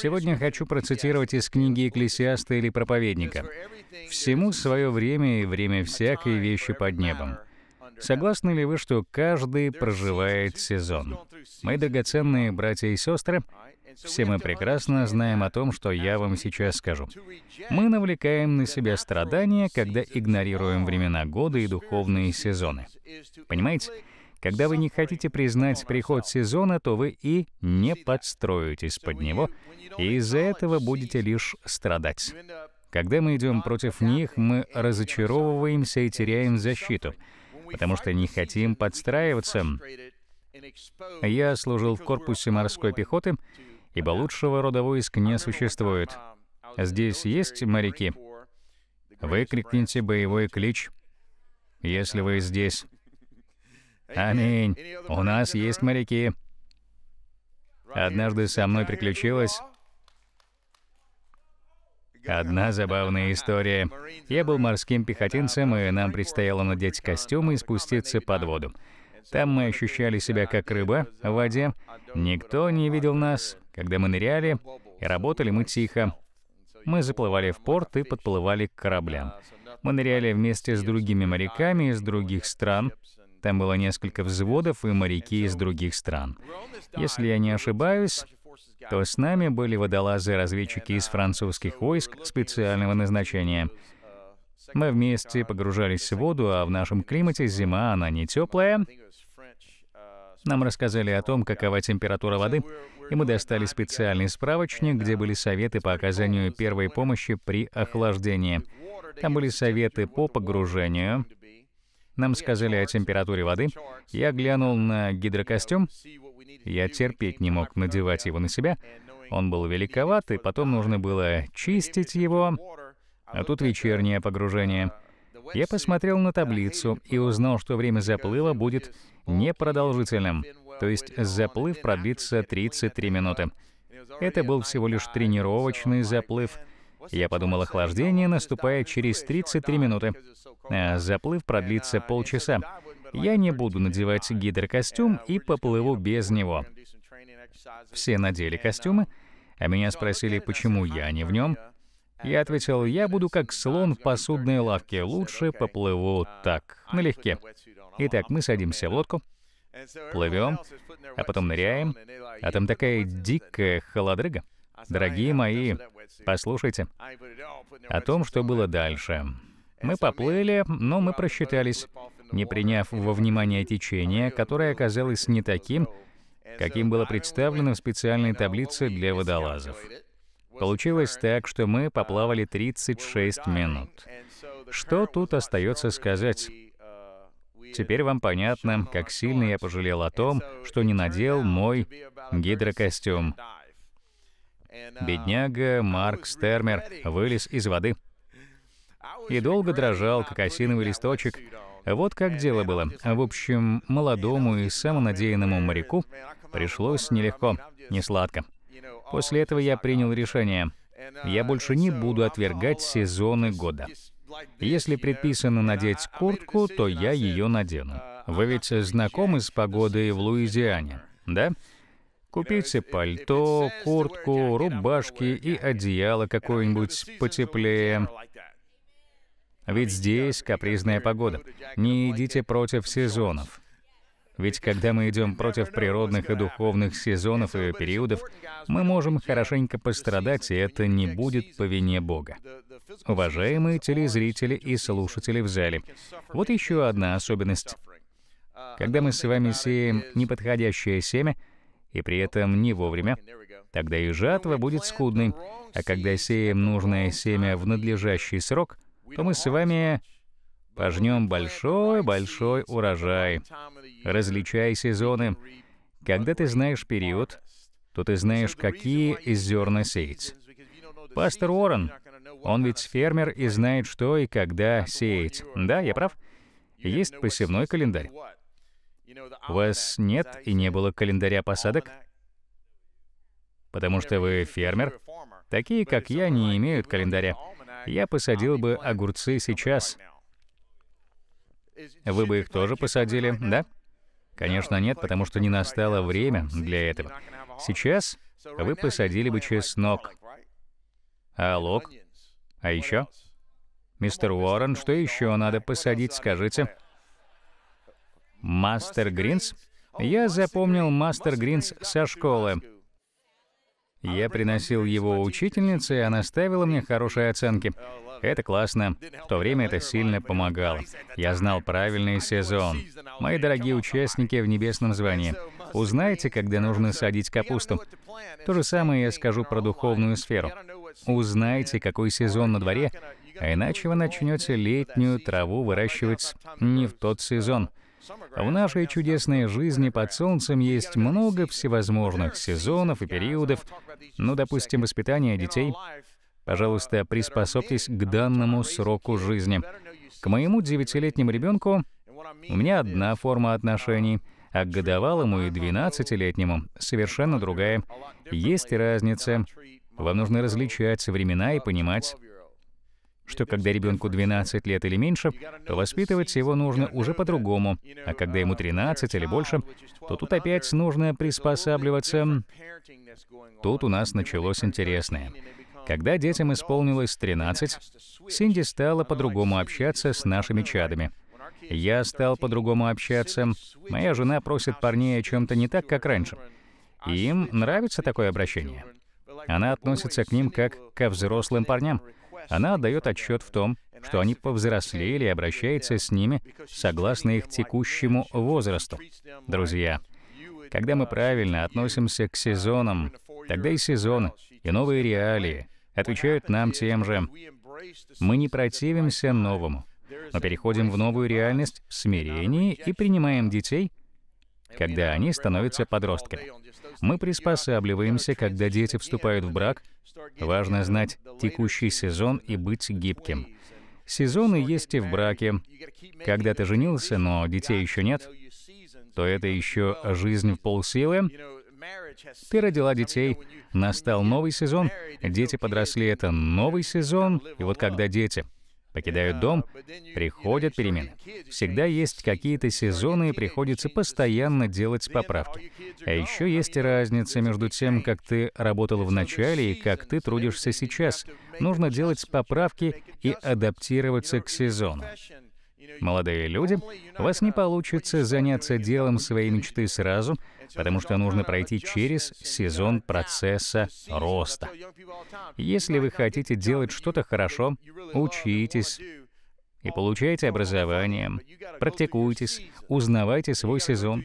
Сегодня хочу процитировать из книги Экклесиаста или Проповедника. «Всему свое время и время всякой вещи под небом». Согласны ли вы, что каждый проживает сезон? Мои драгоценные братья и сестры, все мы прекрасно знаем о том, что я вам сейчас скажу. Мы навлекаем на себя страдания, когда игнорируем времена года и духовные сезоны. Понимаете? Когда вы не хотите признать приход сезона, то вы и не подстроитесь под него, и из-за этого будете лишь страдать. Когда мы идем против них, мы разочаровываемся и теряем защиту, потому что не хотим подстраиваться. Я служил в корпусе морской пехоты, ибо лучшего рода войск не существует. Здесь есть моряки? Выкрикните боевой клич, если вы здесь. Аминь. У нас есть моряки. Однажды со мной приключилась одна забавная история. Я был морским uh, пехотинцем, и нам предстояло надеть костюмы и спуститься под воду. Там мы ощущали себя как рыба в uh, воде. Никто не видел нас, uh, когда мы ныряли, и работали мы тихо. Мы заплывали в порт и подплывали к кораблям. Мы ныряли вместе с другими моряками из других стран, там было несколько взводов и моряки из других стран. Если я не ошибаюсь, то с нами были водолазы-разведчики из французских войск специального назначения. Мы вместе погружались в воду, а в нашем климате зима, она не теплая. Нам рассказали о том, какова температура воды, и мы достали специальный справочник, где были советы по оказанию первой помощи при охлаждении. Там были советы по погружению, нам сказали о температуре воды. Я глянул на гидрокостюм. Я терпеть не мог надевать его на себя. Он был великоват, и потом нужно было чистить его. А тут вечернее погружение. Я посмотрел на таблицу и узнал, что время заплыва будет непродолжительным, то есть заплыв продлится 33 минуты. Это был всего лишь тренировочный заплыв — я подумал, охлаждение наступает через 33 минуты. А заплыв продлится полчаса. Я не буду надевать гидрокостюм и поплыву без него. Все надели костюмы, а меня спросили, почему я не в нем. Я ответил, я буду как слон в посудной лавке, лучше поплыву так, налегке. Итак, мы садимся в лодку, плывем, а потом ныряем, а там такая дикая холодрыга. Дорогие мои, послушайте о том, что было дальше. Мы поплыли, но мы просчитались, не приняв во внимание течение, которое оказалось не таким, каким было представлено в специальной таблице для водолазов. Получилось так, что мы поплавали 36 минут. Что тут остается сказать? Теперь вам понятно, как сильно я пожалел о том, что не надел мой гидрокостюм. Uh, Бедняга Марк Стермер вылез из воды и долго дрожал, как осиновый листочек. Вот как дело было. В общем, молодому и самонадеянному моряку пришлось нелегко, не сладко. После этого я принял решение. Uh, я больше не буду отвергать сезоны года. Если предписано надеть куртку, то я ее надену. Uh, Вы ведь знакомы с погодой в Луизиане, да? Купите пальто, куртку, рубашки и одеяло какое-нибудь потеплее. Ведь здесь капризная погода. Не идите против сезонов. Ведь когда мы идем против природных и духовных сезонов и периодов, мы можем хорошенько пострадать, и это не будет по вине Бога. Уважаемые телезрители и слушатели в зале, вот еще одна особенность. Когда мы с вами сеем неподходящее семя, и при этом не вовремя, тогда и жатва будет скудной. А когда сеем нужное семя в надлежащий срок, то мы с вами пожнем большой-большой урожай. Различай сезоны. Когда ты знаешь период, то ты знаешь, какие из зерна сеять. Пастор Уоррен, он ведь фермер и знает, что и когда сеять. Да, я прав? Есть посевной календарь. У вас нет и не было календаря посадок? Потому что вы фермер. Такие, как я, не имеют календаря. Я посадил бы огурцы сейчас. Вы бы их тоже посадили, да? Конечно, нет, потому что не настало время для этого. Сейчас вы посадили бы чеснок, а лук, а еще? Мистер Уоррен, что еще надо посадить, скажите? Мастер Гринс? Я запомнил Мастер Гринс со школы. Я приносил его учительнице, и она ставила мне хорошие оценки. Это классно. В то время это сильно помогало. Я знал правильный сезон. Мои дорогие участники в небесном звании, узнайте, когда нужно садить капусту. То же самое я скажу про духовную сферу. Узнайте, какой сезон на дворе, а иначе вы начнете летнюю траву выращивать не в тот сезон. В нашей чудесной жизни под солнцем есть много всевозможных сезонов и периодов, ну, допустим, воспитание детей. Пожалуйста, приспособьтесь к данному сроку жизни. К моему девятилетнему ребенку у меня одна форма отношений, а к годовалому и двенадцатилетнему совершенно другая. Есть разница. Вам нужно различать времена и понимать, что когда ребенку 12 лет или меньше, то воспитывать его нужно уже по-другому, а когда ему 13 или больше, то тут опять нужно приспосабливаться. Тут у нас началось интересное. Когда детям исполнилось 13, Синди стала по-другому общаться с нашими чадами. Я стал по-другому общаться. Моя жена просит парней о чем-то не так, как раньше. им нравится такое обращение. Она относится к ним как ко взрослым парням. Она отдает отчет в том, что они повзрослели и обращается с ними согласно их текущему возрасту. Друзья, когда мы правильно относимся к сезонам, тогда и сезоны, и новые реалии отвечают нам тем же. Мы не противимся новому, но переходим в новую реальность в смирении и принимаем детей — когда они становятся подростками. Мы приспосабливаемся, когда дети вступают в брак. Важно знать текущий сезон и быть гибким. Сезоны есть и в браке. Когда ты женился, но детей еще нет, то это еще жизнь в полсилы. Ты родила детей, настал новый сезон, дети подросли, это новый сезон, и вот когда дети — покидают дом, приходят перемены. Всегда есть какие-то сезоны, и приходится постоянно делать поправки. А еще есть разница между тем, как ты работал в начале и как ты трудишься сейчас. Нужно делать поправки и адаптироваться к сезону. Молодые люди, у вас не получится заняться делом своей мечты сразу, потому что нужно пройти через сезон процесса роста. Если вы хотите делать что-то хорошо, учитесь и получайте образование, практикуйтесь, узнавайте свой сезон.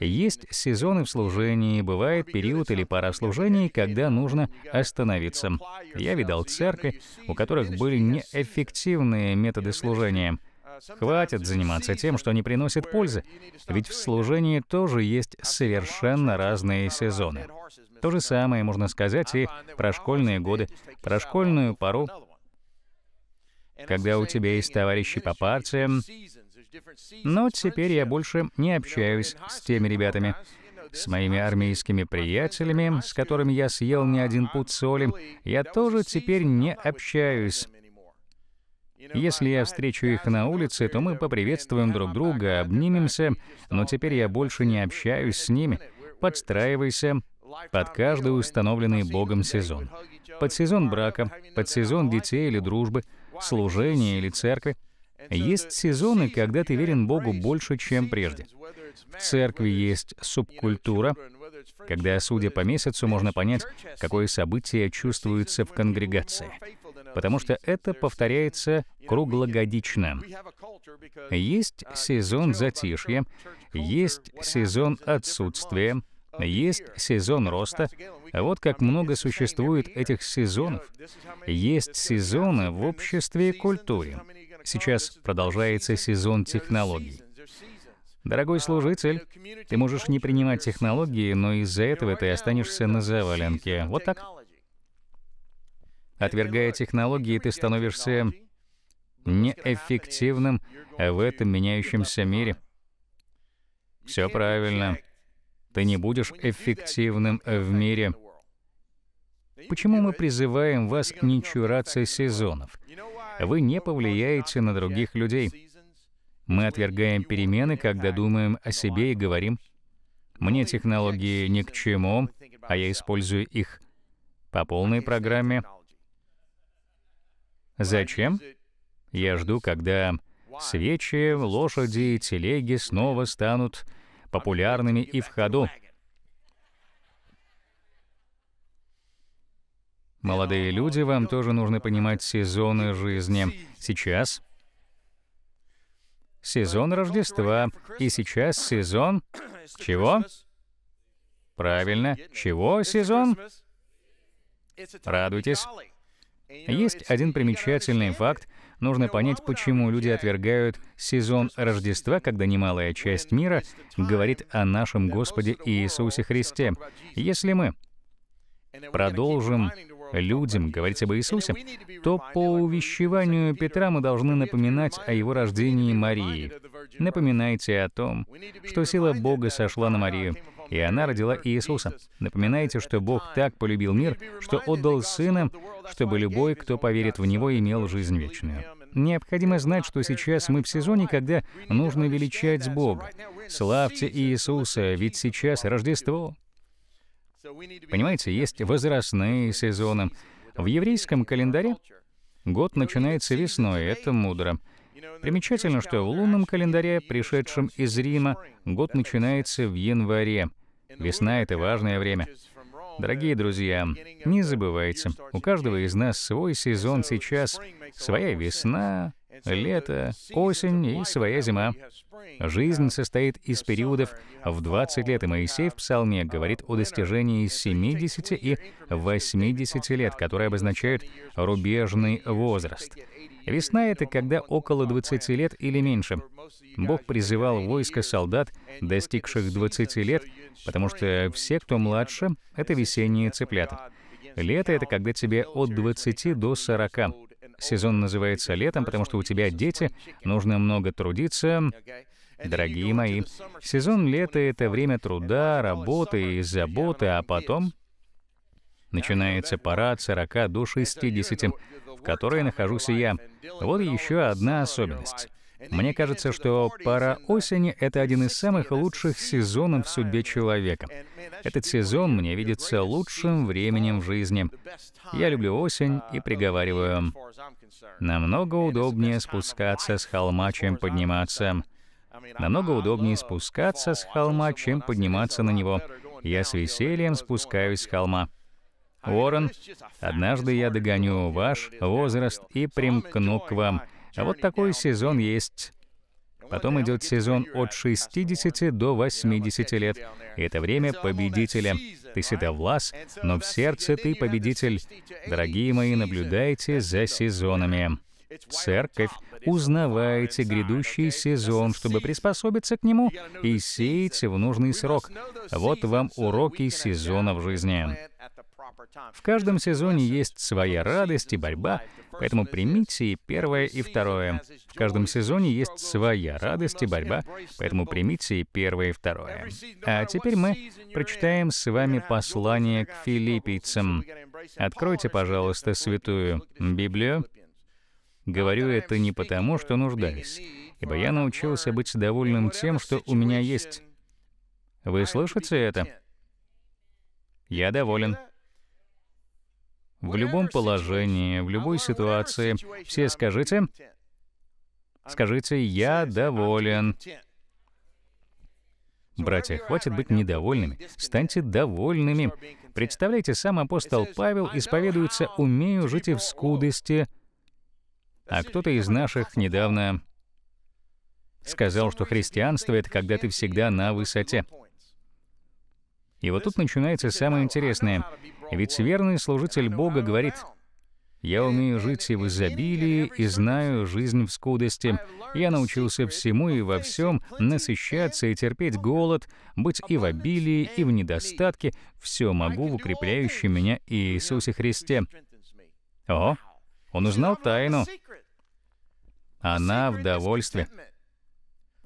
Есть сезоны в служении, бывает период или пара служений, когда нужно остановиться. Я видал церкви, у которых были неэффективные методы служения — Хватит заниматься тем, что не приносит пользы, ведь в служении тоже есть совершенно разные сезоны. То же самое можно сказать и про школьные годы, про школьную пару, когда у тебя есть товарищи по партиям. Но теперь я больше не общаюсь с теми ребятами, с моими армейскими приятелями, с которыми я съел не один пуд соли, я тоже теперь не общаюсь. Если я встречу их на улице, то мы поприветствуем друг друга, обнимемся, но теперь я больше не общаюсь с ними. Подстраивайся под каждый установленный Богом сезон. Под сезон брака, под сезон детей или дружбы, служения или церкви. Есть сезоны, когда ты верен Богу больше, чем прежде. В церкви есть субкультура, когда, судя по месяцу, можно понять, какое событие чувствуется в конгрегации потому что это повторяется круглогодично. Есть сезон затишья, есть сезон отсутствия, есть сезон роста. Вот как много существует этих сезонов. Есть сезоны в обществе и культуре. Сейчас продолжается сезон технологий. Дорогой служитель, ты можешь не принимать технологии, но из-за этого ты останешься на заваленке. Вот так. Отвергая технологии, ты становишься неэффективным в этом меняющемся мире. Все правильно. Ты не будешь эффективным в мире. Почему мы призываем вас не чураться сезонов? Вы не повлияете на других людей. Мы отвергаем перемены, когда думаем о себе и говорим, «Мне технологии ни к чему, а я использую их по полной программе». Зачем? Я жду, когда свечи, лошади и телеги снова станут популярными и в ходу. Молодые люди, вам тоже нужно понимать сезоны жизни. Сейчас сезон Рождества, и сейчас сезон... Чего? Правильно, чего сезон? Радуйтесь. Есть один примечательный факт. Нужно понять, почему люди отвергают сезон Рождества, когда немалая часть мира говорит о нашем Господе Иисусе Христе. Если мы продолжим людям говорить об Иисусе, то по увещеванию Петра мы должны напоминать о его рождении Марии. Напоминайте о том, что сила Бога сошла на Марию, и она родила Иисуса. Напоминайте, что Бог так полюбил мир, что отдал Сына, чтобы любой, кто поверит в Него, имел жизнь вечную. Необходимо знать, что сейчас мы в сезоне, когда нужно величать Бога. Славьте Иисуса, ведь сейчас Рождество. Понимаете, есть возрастные сезоны. В еврейском календаре год начинается весной, это мудро. Примечательно, что в лунном календаре, пришедшем из Рима, год начинается в январе. Весна — это важное время. Дорогие друзья, не забывайте, у каждого из нас свой сезон сейчас, своя весна, лето, осень и своя зима. Жизнь состоит из периодов. В 20 лет и Моисей в Псалме говорит о достижении 70 и 80 лет, которые обозначают рубежный возраст — Весна — это когда около 20 лет или меньше. Бог призывал войско солдат, достигших 20 лет, потому что все, кто младше, — это весенние цыплята. Лето — это когда тебе от 20 до 40. Сезон называется летом, потому что у тебя дети, нужно много трудиться. Дорогие мои, сезон лета — это время труда, работы и заботы, а потом начинается пора от 40 до 60 которой нахожусь я. Вот еще одна особенность. Мне кажется, что пора осени — это один из самых лучших сезонов в судьбе человека. Этот сезон мне видится лучшим временем в жизни. Я люблю осень и приговариваю. Намного удобнее спускаться с холма, чем подниматься. Намного удобнее спускаться с холма, чем подниматься на него. Я с весельем спускаюсь с холма. Уоррен, однажды я догоню ваш возраст и примкну к вам. А вот такой сезон есть. Потом идет сезон от 60 до 80 лет. И это время победителя. Ты седовлас, но в сердце ты победитель. Дорогие мои, наблюдайте за сезонами. Церковь, узнавайте грядущий сезон, чтобы приспособиться к нему и сеять в нужный срок. Вот вам уроки сезона в жизни. В каждом сезоне есть своя радость и борьба, поэтому примите и первое, и второе. В каждом сезоне есть своя радость и борьба, поэтому примите и первое, и второе. А теперь мы прочитаем с вами послание к филиппийцам. Откройте, пожалуйста, Святую Библию. Говорю это не потому, что нуждаюсь, ибо я научился быть довольным тем, что у меня есть. Вы слышите это? Я доволен в любом положении, в любой ситуации. Все скажите, скажите «я доволен». Братья, хватит быть недовольными, станьте довольными. Представляете, сам апостол Павел исповедуется «умею жить и в скудости», а кто-то из наших недавно сказал, что христианство — это когда ты всегда на высоте. И вот тут начинается самое интересное. Ведь верный служитель Бога говорит, «Я умею жить и в изобилии, и знаю жизнь в скудости. Я научился всему и во всем насыщаться и терпеть голод, быть и в обилии, и в недостатке. Все могу в укрепляющем меня Иисусе Христе». О, он узнал тайну. Она в довольстве.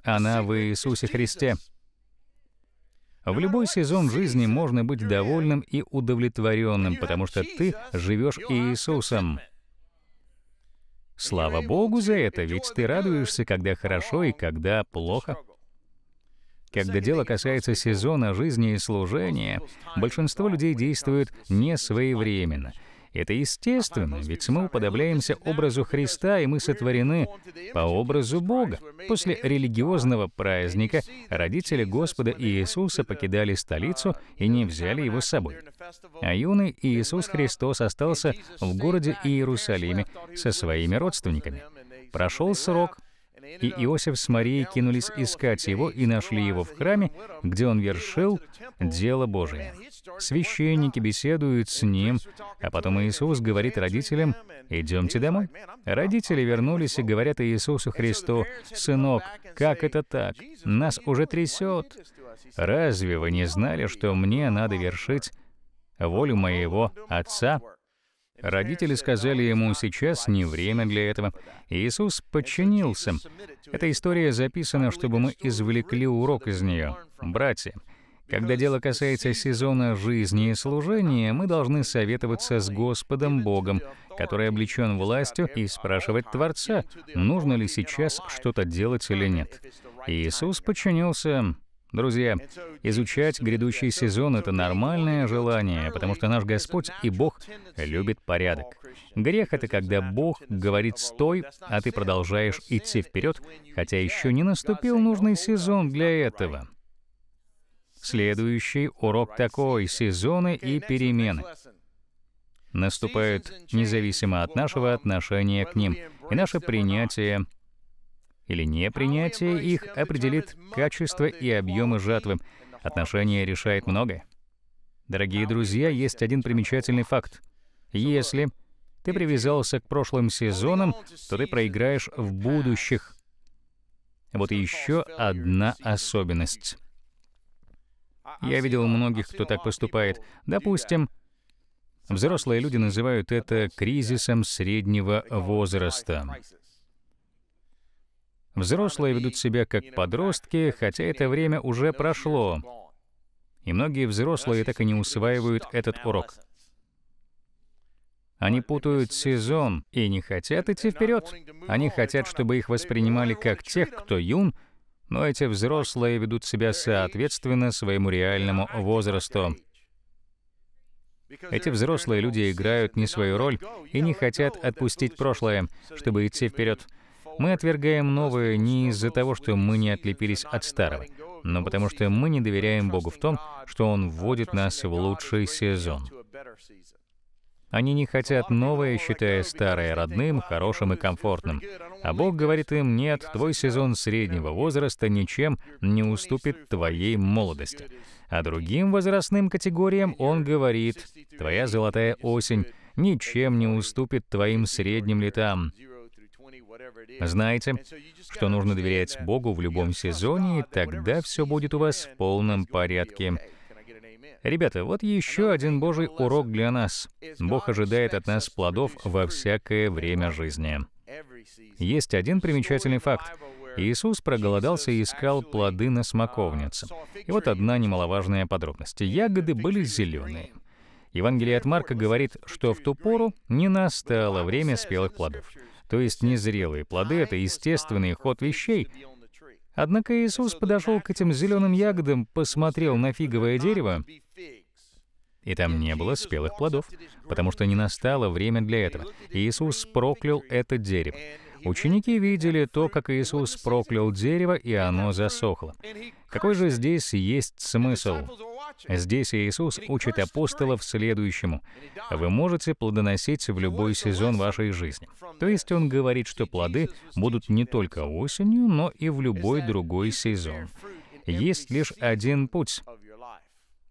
Она в Иисусе Христе. В любой сезон жизни можно быть довольным и удовлетворенным, потому что ты живешь Иисусом. Слава Богу за это, ведь ты радуешься, когда хорошо и когда плохо. Когда дело касается сезона жизни и служения, большинство людей действует не своевременно. Это естественно, ведь мы уподобляемся образу Христа, и мы сотворены по образу Бога. После религиозного праздника родители Господа Иисуса покидали столицу и не взяли его с собой. А юный Иисус Христос остался в городе Иерусалиме со своими родственниками. Прошел срок, и Иосиф с Марией кинулись искать его и нашли его в храме, где он вершил дело Божие. Священники беседуют с ним, а потом Иисус говорит родителям, «Идемте домой». Родители вернулись и говорят Иисусу Христу, «Сынок, как это так? Нас уже трясет. Разве вы не знали, что мне надо вершить волю моего Отца?» Родители сказали ему, сейчас не время для этого. Иисус подчинился. Эта история записана, чтобы мы извлекли урок из нее. Братья, когда дело касается сезона жизни и служения, мы должны советоваться с Господом Богом, который облечен властью, и спрашивать Творца, нужно ли сейчас что-то делать или нет. Иисус подчинился Друзья, изучать грядущий сезон — это нормальное желание, потому что наш Господь и Бог любит порядок. Грех — это когда Бог говорит «стой», а ты продолжаешь идти вперед, хотя еще не наступил нужный сезон для этого. Следующий урок такой — сезоны и перемены наступают независимо от нашего отношения к ним и наше принятие или непринятие их определит качество и объемы жатвы. Отношение решает многое. Дорогие друзья, есть один примечательный факт. Если ты привязался к прошлым сезонам, то ты проиграешь в будущих. Вот еще одна особенность. А Я видел многих, кто так поступает. Допустим, взрослые люди называют это кризисом среднего возраста. Взрослые ведут себя как подростки, хотя это время уже прошло. И многие взрослые так и не усваивают этот урок. Они путают сезон и не хотят идти вперед. Они хотят, чтобы их воспринимали как тех, кто юн, но эти взрослые ведут себя соответственно своему реальному возрасту. Эти взрослые люди играют не свою роль и не хотят отпустить прошлое, чтобы идти вперед. Мы отвергаем новое не из-за того, что мы не отлепились от старого, но потому что мы не доверяем Богу в том, что Он вводит нас в лучший сезон. Они не хотят новое, считая старое родным, хорошим и комфортным. А Бог говорит им, нет, твой сезон среднего возраста ничем не уступит твоей молодости. А другим возрастным категориям Он говорит, твоя золотая осень ничем не уступит твоим средним летам. Знаете, что нужно доверять Богу в любом сезоне, и тогда все будет у вас в полном порядке. Ребята, вот еще один Божий урок для нас. Бог ожидает от нас плодов во всякое время жизни. Есть один примечательный факт. Иисус проголодался и искал плоды на смоковнице. И вот одна немаловажная подробность. Ягоды были зеленые. Евангелие от Марка говорит, что в ту пору не настало время спелых плодов то есть незрелые плоды — это естественный ход вещей. Однако Иисус подошел к этим зеленым ягодам, посмотрел на фиговое дерево, и там не было спелых плодов, потому что не настало время для этого. Иисус проклял это дерево. Ученики видели то, как Иисус проклял дерево, и оно засохло. Какой же здесь есть смысл? Здесь Иисус учит апостолов следующему. Вы можете плодоносить в любой сезон вашей жизни. То есть он говорит, что плоды будут не только осенью, но и в любой другой сезон. Есть лишь один путь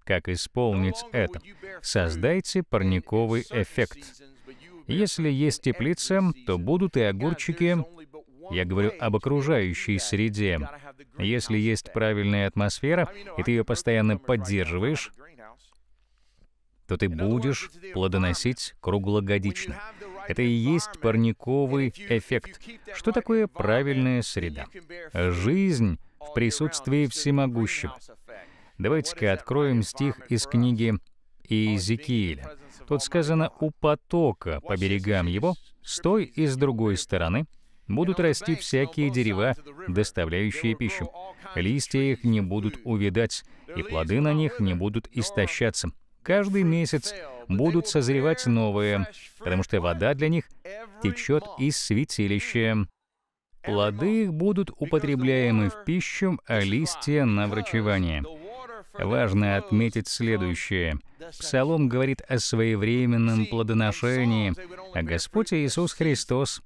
как исполнить это. Создайте парниковый эффект. Если есть теплица, то будут и огурчики, я говорю об окружающей среде. Если есть правильная атмосфера, и ты ее постоянно поддерживаешь, то ты будешь плодоносить круглогодично. Это и есть парниковый эффект. Что такое правильная среда? Жизнь в присутствии всемогущего. Давайте-ка откроем стих из книги Иезекииля. Тут сказано «у потока по берегам его, стой и с другой стороны, будут расти всякие дерева, доставляющие пищу. Листья их не будут увидать, и плоды на них не будут истощаться. Каждый месяц будут созревать новые, потому что вода для них течет из святилища. Плоды их будут употребляемы в пищу, а листья — на врачевание. Важно отметить следующее. Псалом говорит о своевременном плодоношении, а Господь Иисус Христос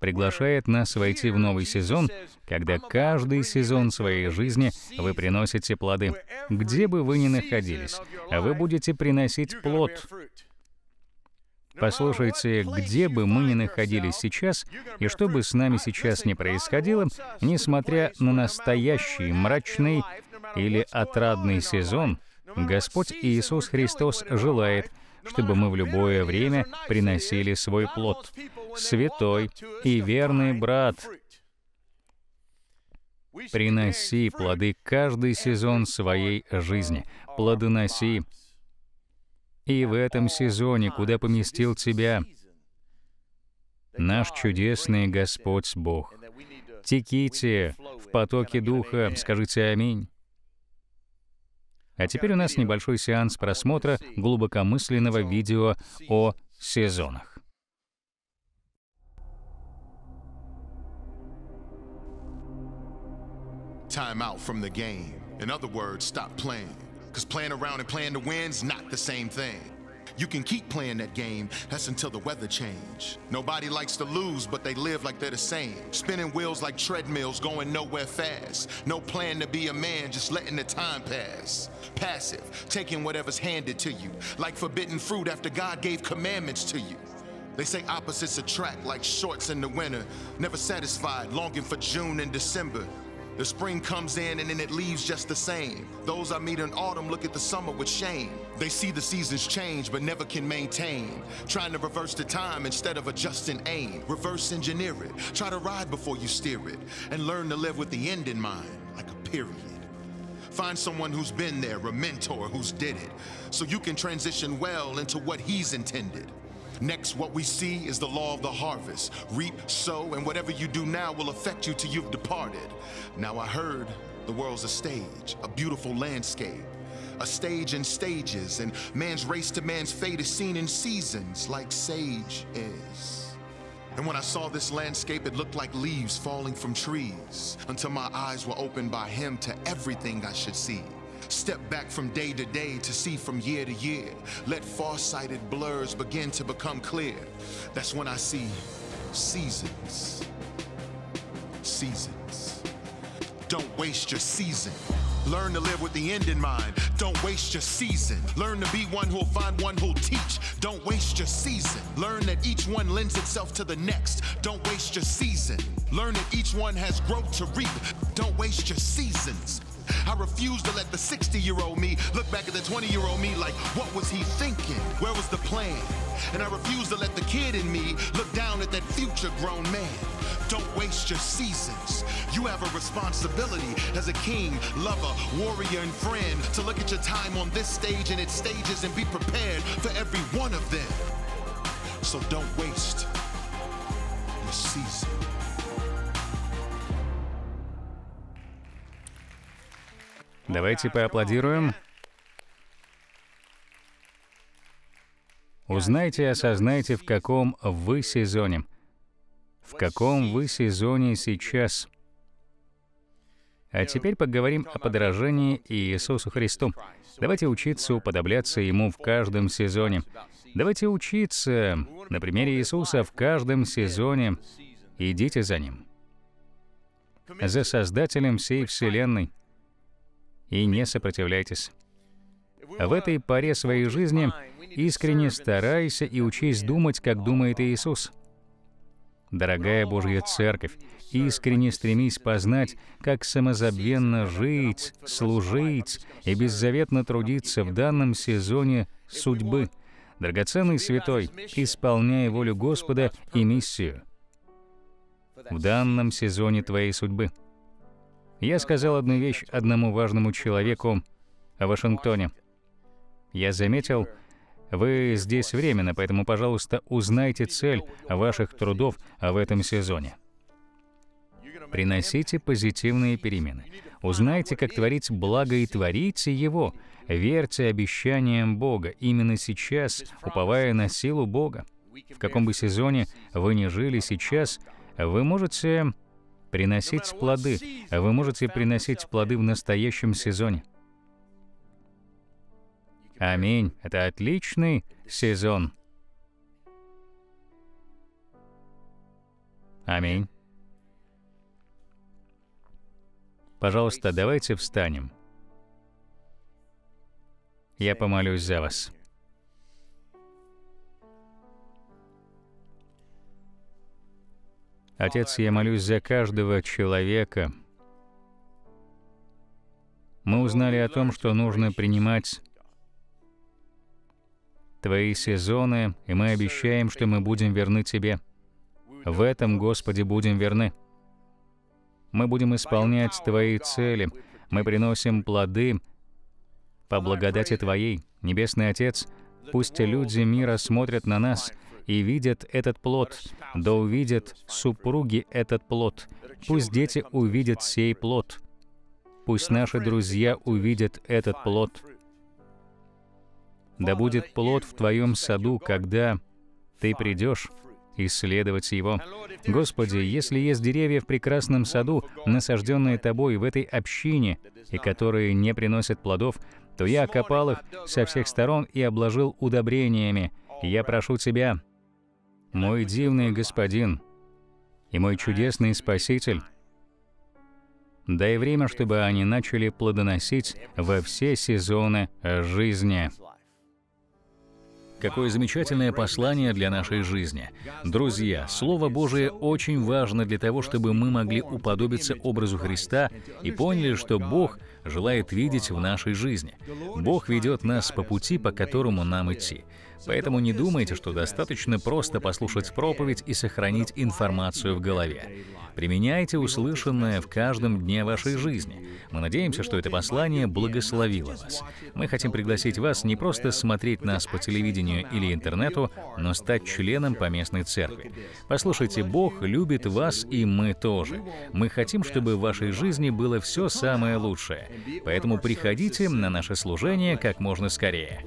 приглашает нас войти в новый сезон, когда каждый сезон своей жизни вы приносите плоды. Где бы вы ни находились, а вы будете приносить плод. Послушайте, где бы мы ни находились сейчас, и что бы с нами сейчас ни происходило, несмотря на настоящий мрачный или отрадный сезон, Господь Иисус Христос желает, чтобы мы в любое время приносили свой плод. Святой и верный брат, приноси плоды каждый сезон своей жизни. Плодоноси. И в этом сезоне, куда поместил тебя наш чудесный Господь Бог. Теките в потоке Духа, скажите «Аминь». А теперь у нас небольшой сеанс просмотра глубокомысленного видео о сезонах. Time out from the game. In other words, stop playing. Because playing around and playing to win's not the same thing. You can keep playing that game, that's until the weather change. Nobody likes to lose, but they live like they're the same. Spinning wheels like treadmills, going nowhere fast. No plan to be a man, just letting the time pass. Passive, taking whatever's handed to you, like forbidden fruit after God gave commandments to you. They say opposites attract like shorts in the winter, never satisfied, longing for June and December. The spring comes in and then it leaves just the same. Those I meet in autumn look at the summer with shame. They see the seasons change but never can maintain. Trying to reverse the time instead of adjusting aim. Reverse engineer it. Try to ride before you steer it. And learn to live with the end in mind, like a period. Find someone who's been there, a mentor who's did it, so you can transition well into what he's intended. Next, what we see is the law of the harvest reap, sow, and whatever you do now will affect you till you've departed. Now, I heard the world's a stage, a beautiful landscape, a stage in stages, and man's race to man's fate is seen in seasons like sage is. And when I saw this landscape, it looked like leaves falling from trees until my eyes were opened by him to everything I should see. Step back from day to day to see from year to year. Let far-sighted blurs begin to become clear. That's when I see seasons. Seasons. Don't waste your season. Learn to live with the end in mind. Don't waste your season. Learn to be one who'll find one who'll teach. Don't waste your season. Learn that each one lends itself to the next. Don't waste your season. Learn that each one has growth to reap. Don't waste your seasons. I refuse to let the 60 year old me look back at the 20 year old me like, what was he thinking? Where was the plan? And I refuse to let the kid in me look down at that future grown man. Don't waste your seasons. You have a responsibility as a king, lover, warrior, and friend to look at your time on this stage and its stages and be prepared for every one of them. So don't waste your season. Давайте поаплодируем. Узнайте и осознайте, в каком вы сезоне. В каком вы сезоне сейчас. А теперь поговорим о подражании Иисусу Христу. Давайте учиться уподобляться Ему в каждом сезоне. Давайте учиться на примере Иисуса в каждом сезоне. Идите за Ним. За Создателем всей Вселенной и не сопротивляйтесь. В этой паре своей жизни искренне старайся и учись думать, как думает Иисус. Дорогая Божья Церковь, искренне стремись познать, как самозабвенно жить, служить и беззаветно трудиться в данном сезоне судьбы. Драгоценный святой, исполняй волю Господа и миссию в данном сезоне твоей судьбы. Я сказал одну вещь одному важному человеку в Вашингтоне. Я заметил, вы здесь временно, поэтому, пожалуйста, узнайте цель ваших трудов в этом сезоне. Приносите позитивные перемены. Узнайте, как творить благо и творите его. Верьте обещаниям Бога именно сейчас, уповая на силу Бога. В каком бы сезоне вы ни жили сейчас, вы можете приносить плоды. Вы можете приносить плоды в настоящем сезоне. Аминь. Это отличный сезон. Аминь. Пожалуйста, давайте встанем. Я помолюсь за вас. Отец, я молюсь за каждого человека. Мы узнали о том, что нужно принимать Твои сезоны, и мы обещаем, что мы будем верны Тебе. В этом, Господи, будем верны. Мы будем исполнять Твои цели, мы приносим плоды по благодати Твоей. Небесный Отец, пусть люди мира смотрят на нас — и видят этот плод, да увидят супруги этот плод. Пусть дети увидят сей плод. Пусть наши друзья увидят этот плод. Да будет плод в твоем саду, когда ты придешь исследовать его. Господи, если есть деревья в прекрасном саду, насажденные Тобой в этой общине, и которые не приносят плодов, то я окопал их со всех сторон и обложил удобрениями. Я прошу Тебя, мой дивный Господин и мой чудесный Спаситель, дай время, чтобы они начали плодоносить во все сезоны жизни. Какое замечательное послание для нашей жизни. Друзья, Слово Божие очень важно для того, чтобы мы могли уподобиться образу Христа и поняли, что Бог желает видеть в нашей жизни. Бог ведет нас по пути, по которому нам идти. Поэтому не думайте, что достаточно просто послушать проповедь и сохранить информацию в голове. Применяйте услышанное в каждом дне вашей жизни. Мы надеемся, что ну, это послание благословило вас. Мы хотим пригласить вас не просто смотреть нас по телевидению или интернету, но стать членом поместной церкви. Послушайте, Бог любит вас, и мы тоже. Мы хотим, чтобы в вашей жизни было все самое лучшее. Поэтому приходите на наше служение как можно скорее.